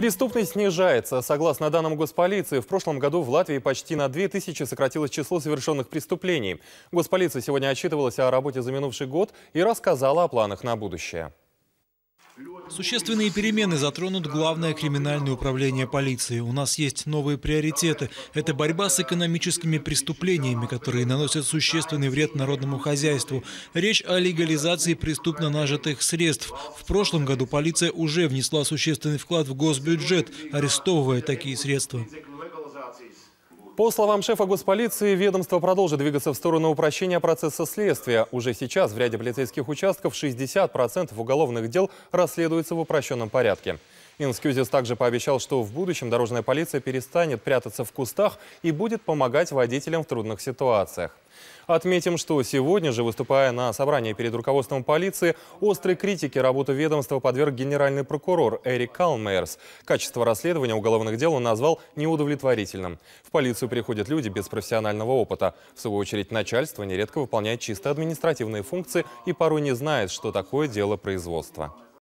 Преступность снижается. Согласно данным госполиции, в прошлом году в Латвии почти на 2000 сократилось число совершенных преступлений. Госполиция сегодня отчитывалась о работе за минувший год и рассказала о планах на будущее. Существенные перемены затронут Главное криминальное управление полиции. У нас есть новые приоритеты. Это борьба с экономическими преступлениями, которые наносят существенный вред народному хозяйству. Речь о легализации преступно нажитых средств. В прошлом году полиция уже внесла существенный вклад в госбюджет, арестовывая такие средства. По словам шефа госполиции, ведомство продолжит двигаться в сторону упрощения процесса следствия. Уже сейчас в ряде полицейских участков 60% уголовных дел расследуются в упрощенном порядке. Минск также пообещал, что в будущем дорожная полиция перестанет прятаться в кустах и будет помогать водителям в трудных ситуациях. Отметим, что сегодня же, выступая на собрании перед руководством полиции, острой критике работу ведомства подверг генеральный прокурор Эрик Калмейерс. Качество расследования уголовных дел он назвал неудовлетворительным. В полицию приходят люди без профессионального опыта. В свою очередь, начальство нередко выполняет чисто административные функции и порой не знает, что такое дело производства.